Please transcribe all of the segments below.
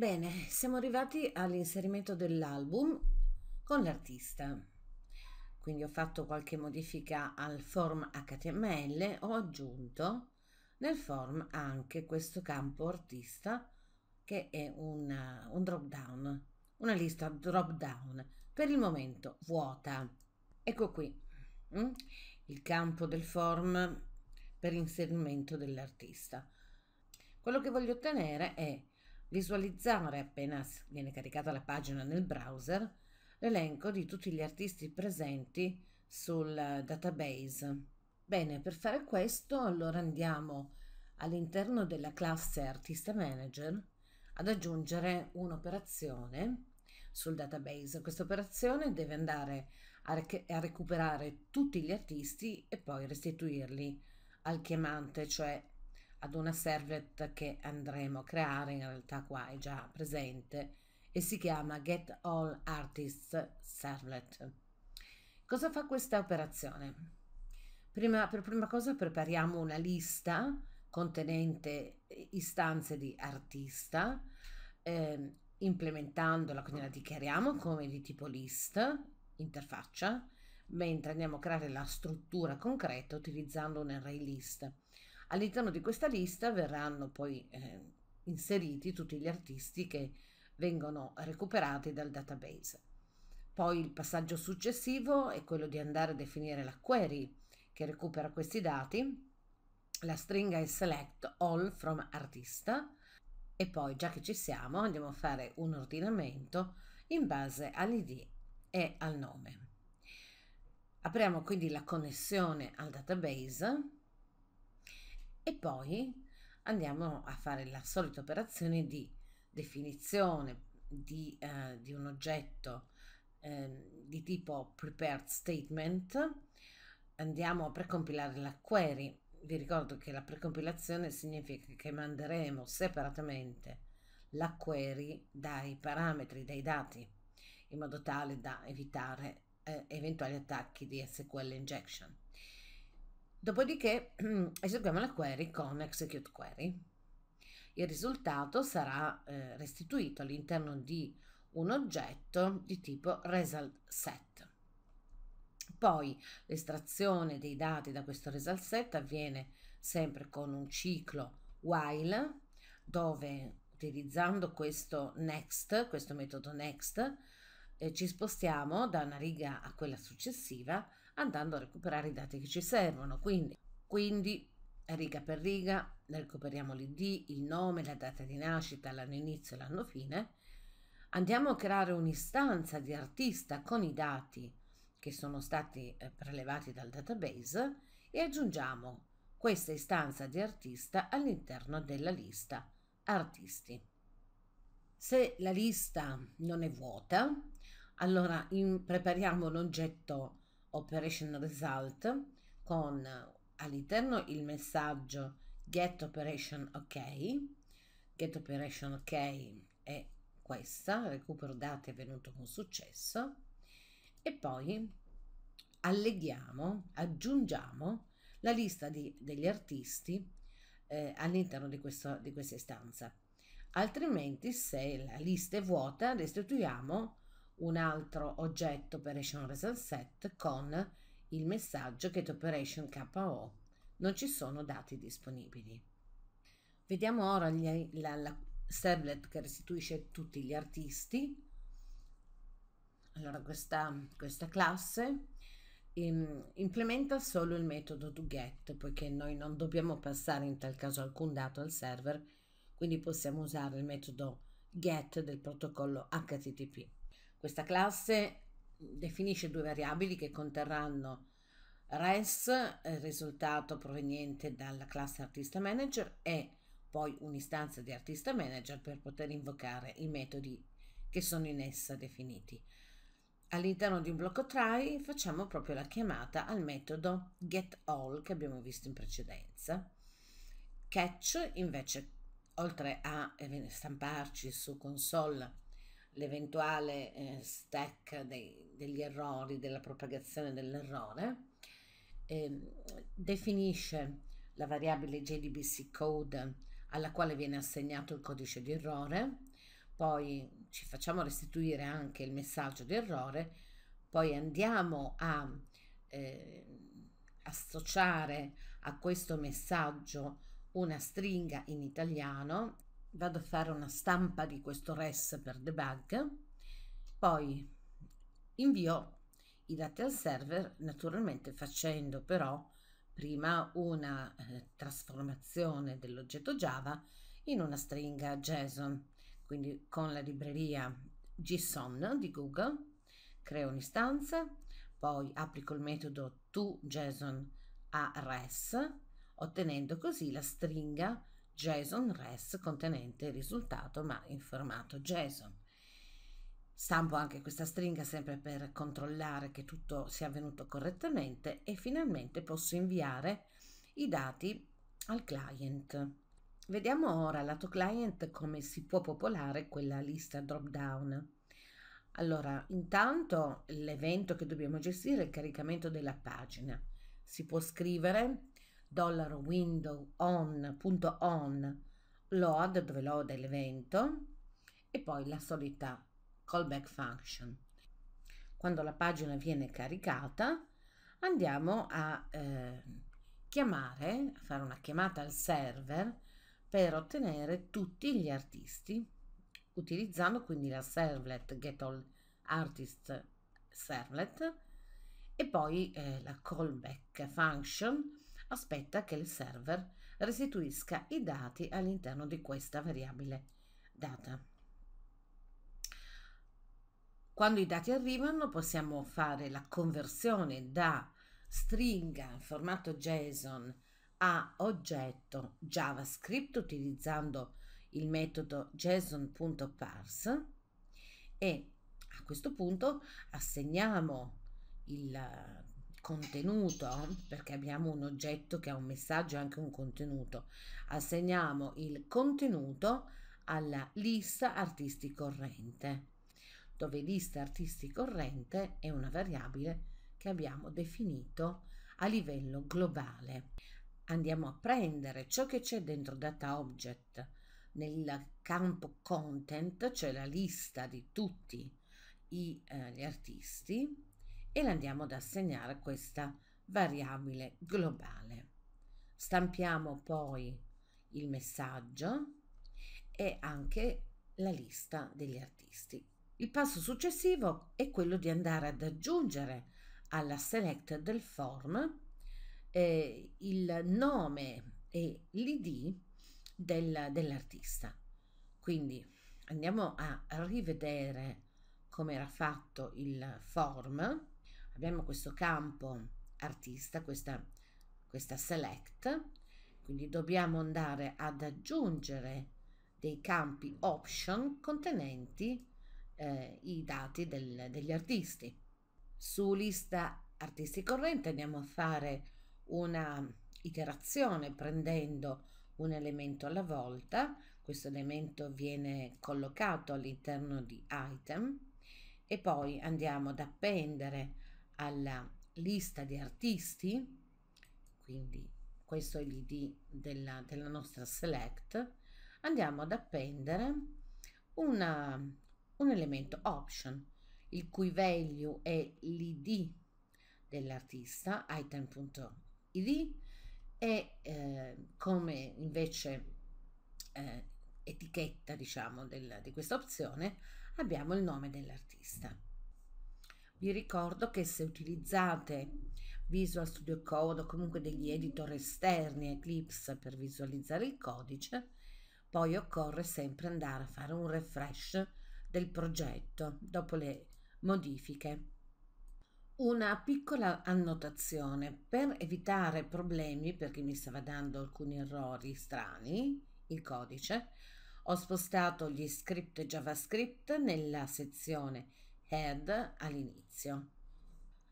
Bene, siamo arrivati all'inserimento dell'album con l'artista. Quindi ho fatto qualche modifica al form HTML, ho aggiunto nel form anche questo campo artista che è un, un drop down, una lista drop down, per il momento vuota. Ecco qui mm, il campo del form per inserimento dell'artista. Quello che voglio ottenere è visualizzare appena viene caricata la pagina nel browser l'elenco di tutti gli artisti presenti sul database. Bene, per fare questo allora andiamo all'interno della classe artista manager ad aggiungere un'operazione sul database. Questa operazione deve andare a, rec a recuperare tutti gli artisti e poi restituirli al chiamante, cioè ad una servlet che andremo a creare, in realtà qua è già presente, e si chiama Get All Artists Servlet. Cosa fa questa operazione? Prima, per prima cosa prepariamo una lista contenente istanze di artista, eh, implementandola, quindi la dichiariamo come di tipo list, interfaccia, mentre andiamo a creare la struttura concreta utilizzando un array list. All'interno di questa lista verranno poi eh, inseriti tutti gli artisti che vengono recuperati dal database. Poi il passaggio successivo è quello di andare a definire la query che recupera questi dati. La stringa è select all from artista e poi già che ci siamo andiamo a fare un ordinamento in base all'id e al nome. Apriamo quindi la connessione al database e poi andiamo a fare la solita operazione di definizione di, eh, di un oggetto eh, di tipo prepared statement andiamo a precompilare la query vi ricordo che la precompilazione significa che manderemo separatamente la query dai parametri, dai dati, in modo tale da evitare eh, eventuali attacchi di SQL injection. Dopodiché eseguiamo la query con execute query. Il risultato sarà eh, restituito all'interno di un oggetto di tipo result set. Poi l'estrazione dei dati da questo result set avviene sempre con un ciclo while dove utilizzando questo next, questo metodo next, eh, ci spostiamo da una riga a quella successiva andando a recuperare i dati che ci servono. Quindi, quindi riga per riga recuperiamo l'ID, il nome, la data di nascita, l'anno inizio e l'anno fine. Andiamo a creare un'istanza di artista con i dati che sono stati eh, prelevati dal database e aggiungiamo questa istanza di artista all'interno della lista artisti. Se la lista non è vuota, allora in, prepariamo un oggetto Operation Result con all'interno il messaggio Get Operation OK. Get Operation OK è questa, recupero dati avvenuto con successo e poi alleghiamo, aggiungiamo la lista di, degli artisti eh, all'interno di, di questa istanza. Altrimenti se la lista è vuota restituiamo un altro oggetto Operation Result con il messaggio che Operation KO non ci sono dati disponibili. Vediamo ora gli, la, la servlet che restituisce tutti gli artisti. Allora questa, questa classe in, ehm, implementa solo il metodo toGet poiché noi non dobbiamo passare in tal caso alcun dato al server quindi possiamo usare il metodo get del protocollo HTTP. Questa classe definisce due variabili che conterranno res, il eh, risultato proveniente dalla classe artista manager e poi un'istanza di artista manager per poter invocare i metodi che sono in essa definiti. All'interno di un blocco try facciamo proprio la chiamata al metodo getAll che abbiamo visto in precedenza. Catch invece oltre a eh, stamparci su console l'eventuale eh, stack dei, degli errori, della propagazione dell'errore, eh, definisce la variabile JDBC code alla quale viene assegnato il codice di errore, poi ci facciamo restituire anche il messaggio di errore, poi andiamo a eh, associare a questo messaggio una stringa in italiano vado a fare una stampa di questo res per debug, poi invio i dati al server, naturalmente facendo però prima una eh, trasformazione dell'oggetto Java in una stringa JSON, quindi con la libreria JSON di Google, creo un'istanza, poi applico il metodo toJSON a res, ottenendo così la stringa JSON REST contenente il risultato ma in formato JSON. Stampo anche questa stringa sempre per controllare che tutto sia avvenuto correttamente e finalmente posso inviare i dati al client. Vediamo ora lato client come si può popolare quella lista drop down. Allora, intanto l'evento che dobbiamo gestire è il caricamento della pagina. Si può scrivere $windowon.on load dove load è l'evento e poi la solita callback function. Quando la pagina viene caricata andiamo a eh, chiamare, a fare una chiamata al server per ottenere tutti gli artisti utilizzando quindi la servlet get all artist servlet e poi eh, la callback function aspetta che il server restituisca i dati all'interno di questa variabile data. Quando i dati arrivano possiamo fare la conversione da stringa in formato JSON a oggetto JavaScript utilizzando il metodo json.parse e a questo punto assegniamo il contenuto, perché abbiamo un oggetto che ha un messaggio e anche un contenuto, assegniamo il contenuto alla lista artisti corrente, dove lista artisti corrente è una variabile che abbiamo definito a livello globale. Andiamo a prendere ciò che c'è dentro data object nel campo content, cioè la lista di tutti eh, gli artisti, e la andiamo ad assegnare a questa variabile globale. Stampiamo poi il messaggio e anche la lista degli artisti. Il passo successivo è quello di andare ad aggiungere alla select del form eh, il nome e l'id del, dell'artista. Quindi andiamo a rivedere come era fatto il form abbiamo questo campo artista, questa, questa select, quindi dobbiamo andare ad aggiungere dei campi option contenenti eh, i dati del, degli artisti. Su lista artisti corrente andiamo a fare una iterazione prendendo un elemento alla volta, questo elemento viene collocato all'interno di item e poi andiamo ad appendere alla lista di artisti, quindi questo è l'id della, della nostra select, andiamo ad appendere una, un elemento option, il cui value è l'id dell'artista, item.id, e eh, come invece eh, etichetta diciamo del, di questa opzione abbiamo il nome dell'artista. Vi ricordo che se utilizzate Visual Studio Code o comunque degli editor esterni Eclipse per visualizzare il codice, poi occorre sempre andare a fare un refresh del progetto dopo le modifiche. Una piccola annotazione per evitare problemi perché mi stava dando alcuni errori strani il codice. Ho spostato gli script JavaScript nella sezione head all'inizio.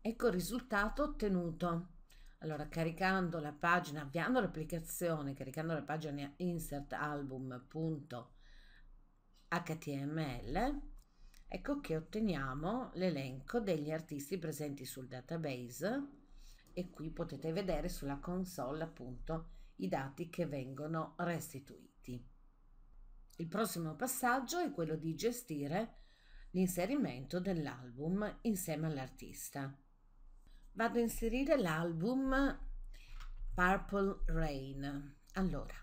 Ecco il risultato ottenuto. Allora, caricando la pagina, avviando l'applicazione, caricando la pagina insertalbum.html, ecco che otteniamo l'elenco degli artisti presenti sul database e qui potete vedere sulla console appunto i dati che vengono restituiti. Il prossimo passaggio è quello di gestire l'inserimento dell'album insieme all'artista. Vado a inserire l'album Purple Rain. Allora,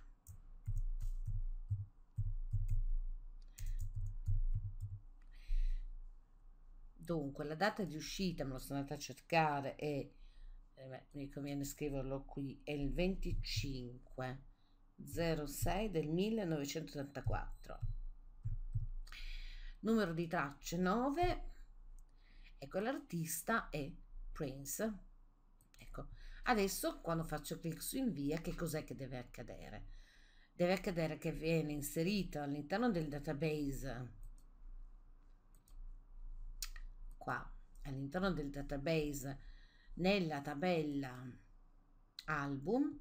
dunque la data di uscita me lo sono andata a cercare e eh, mi conviene scriverlo qui è il 25 06 del 1984 numero di tracce 9, ecco l'artista è Prince. Ecco, adesso quando faccio clic su invia che cos'è che deve accadere? Deve accadere che viene inserito all'interno del database, qua, all'interno del database nella tabella album,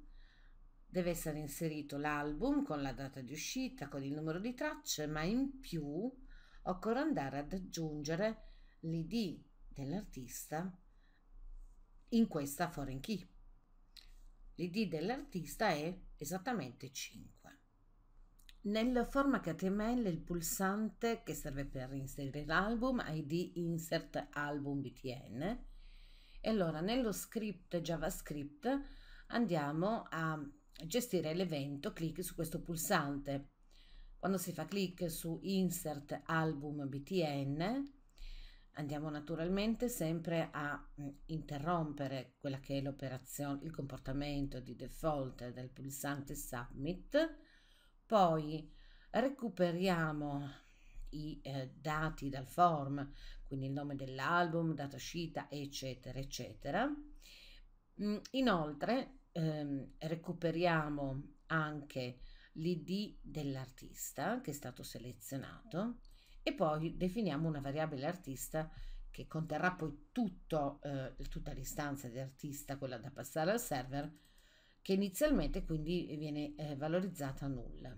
deve essere inserito l'album con la data di uscita, con il numero di tracce, ma in più occorre andare ad aggiungere l'id dell'artista in questa foreign key. L'id dell'artista è esattamente 5. Nel format HTML il pulsante che serve per inserire l'album ID insert album btn e allora nello script JavaScript andiamo a gestire l'evento, clicchi su questo pulsante quando si fa clic su Insert Album BTN, andiamo naturalmente sempre a mm, interrompere quella che è l'operazione, il comportamento di default del pulsante Submit, poi recuperiamo i eh, dati dal form, quindi il nome dell'album, data uscita, eccetera, eccetera. Mm, inoltre ehm, recuperiamo anche l'id dell'artista che è stato selezionato e poi definiamo una variabile artista che conterrà poi tutto, eh, tutta l'istanza di artista, quella da passare al server, che inizialmente quindi viene eh, valorizzata nulla.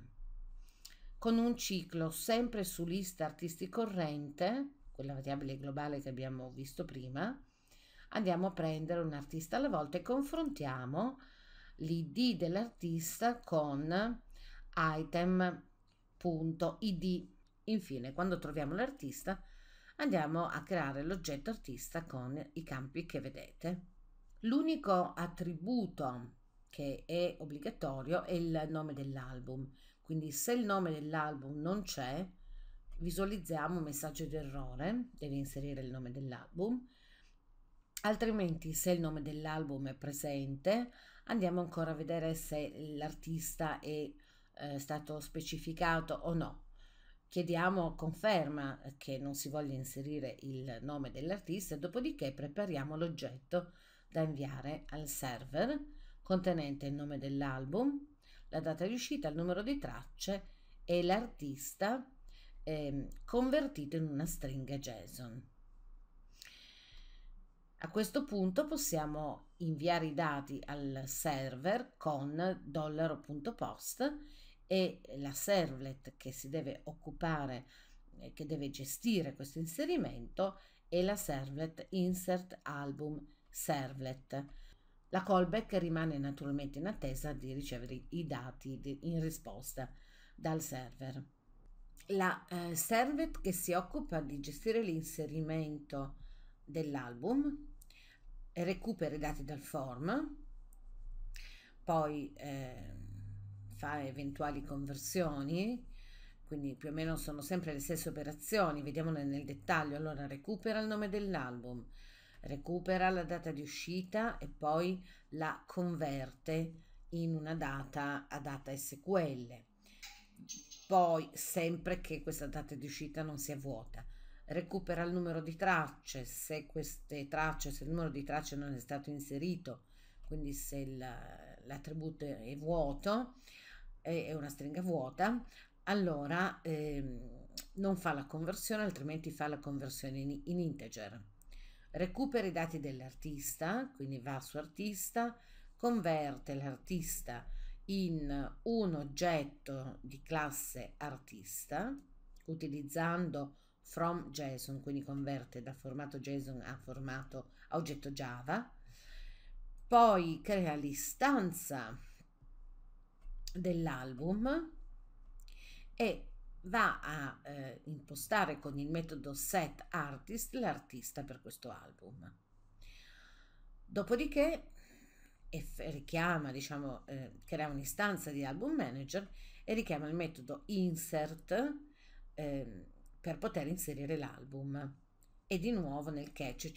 Con un ciclo sempre su lista artisti corrente, quella variabile globale che abbiamo visto prima, andiamo a prendere un artista alla volta e confrontiamo l'id dell'artista con item.id. Infine, quando troviamo l'artista, andiamo a creare l'oggetto artista con i campi che vedete. L'unico attributo che è obbligatorio è il nome dell'album. Quindi se il nome dell'album non c'è, visualizziamo un messaggio di errore, deve inserire il nome dell'album. Altrimenti se il nome dell'album è presente, andiamo ancora a vedere se l'artista è eh, stato specificato o no. Chiediamo conferma che non si voglia inserire il nome dell'artista, dopodiché prepariamo l'oggetto da inviare al server contenente il nome dell'album, la data di uscita, il numero di tracce e l'artista eh, convertito in una stringa JSON. A questo punto possiamo inviare i dati al server con dollaro.post e la servlet che si deve occupare, eh, che deve gestire questo inserimento, è la servlet insert album servlet. La callback rimane naturalmente in attesa di ricevere i dati in risposta dal server. La eh, servlet che si occupa di gestire l'inserimento dell'album recupera i dati dal form, poi eh, fa eventuali conversioni, quindi più o meno sono sempre le stesse operazioni, vediamole nel dettaglio. Allora recupera il nome dell'album, recupera la data di uscita e poi la converte in una data a data SQL. Poi, sempre che questa data di uscita non sia vuota, recupera il numero di tracce, se queste tracce, se il numero di tracce non è stato inserito, quindi se l'attributo è vuoto, è una stringa vuota, allora ehm, non fa la conversione, altrimenti fa la conversione in, in integer. Recupera i dati dell'artista, quindi va su artista, converte l'artista in un oggetto di classe artista utilizzando from JSON, quindi converte da formato JSON a formato a oggetto Java, poi crea l'istanza dell'album e va a eh, impostare con il metodo set artist l'artista per questo album. Dopodiché richiama, diciamo, eh, crea un'istanza di album manager e richiama il metodo insert eh, per poter inserire l'album. E di nuovo nel catch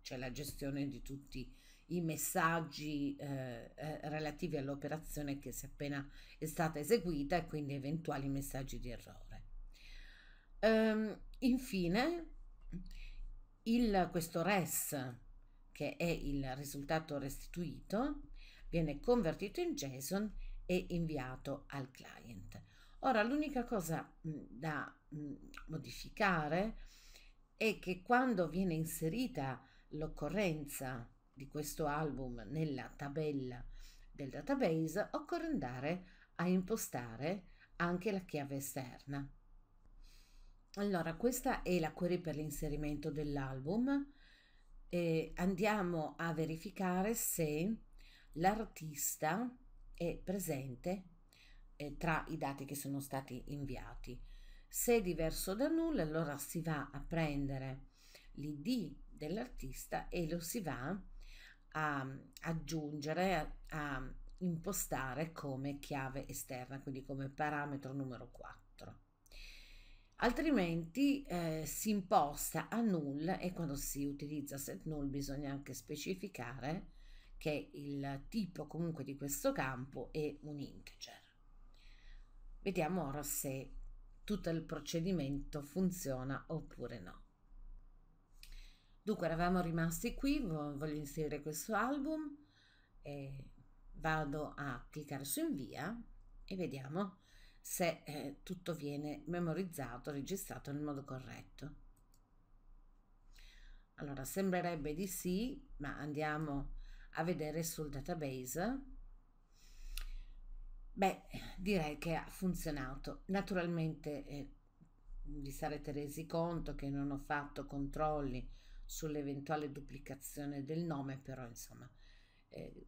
c'è la gestione di tutti i messaggi eh, eh, relativi all'operazione che si è appena è stata eseguita e quindi eventuali messaggi di errore. Ehm, infine, il, questo RES, che è il risultato restituito, viene convertito in JSON e inviato al client. Ora, l'unica cosa mm, da mm, modificare è che quando viene inserita l'occorrenza di questo album nella tabella del database occorre andare a impostare anche la chiave esterna. Allora, questa è la query per l'inserimento dell'album. E andiamo a verificare se l'artista è presente eh, tra i dati che sono stati inviati. Se è diverso da nulla, allora si va a prendere l'ID dell'artista e lo si va a a aggiungere, a, a impostare come chiave esterna, quindi come parametro numero 4. Altrimenti eh, si imposta a null e quando si utilizza set null bisogna anche specificare che il tipo comunque di questo campo è un integer. Vediamo ora se tutto il procedimento funziona oppure no. Dunque eravamo rimasti qui, voglio inserire questo album, vado a cliccare su invia e vediamo se eh, tutto viene memorizzato, registrato nel modo corretto. Allora, sembrerebbe di sì, ma andiamo a vedere sul database. Beh, direi che ha funzionato. Naturalmente eh, vi sarete resi conto che non ho fatto controlli sull'eventuale duplicazione del nome, però insomma eh,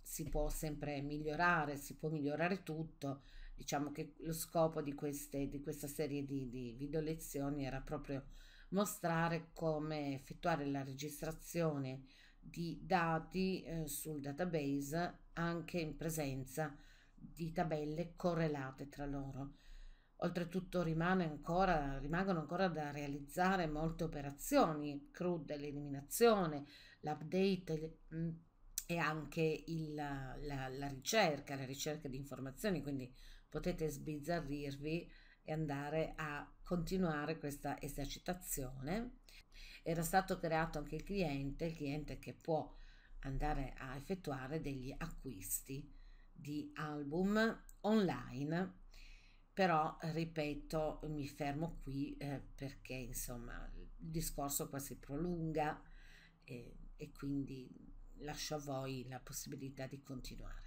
si può sempre migliorare, si può migliorare tutto. Diciamo che lo scopo di, queste, di questa serie di, di video lezioni era proprio mostrare come effettuare la registrazione di dati eh, sul database anche in presenza di tabelle correlate tra loro Oltretutto ancora, rimangono ancora da realizzare molte operazioni, crude, l'eliminazione, l'update mm, e anche il, la, la, ricerca, la ricerca di informazioni, quindi potete sbizzarrirvi e andare a continuare questa esercitazione. Era stato creato anche il cliente, il cliente che può andare a effettuare degli acquisti di album online però ripeto mi fermo qui eh, perché insomma il discorso qua si prolunga eh, e quindi lascio a voi la possibilità di continuare.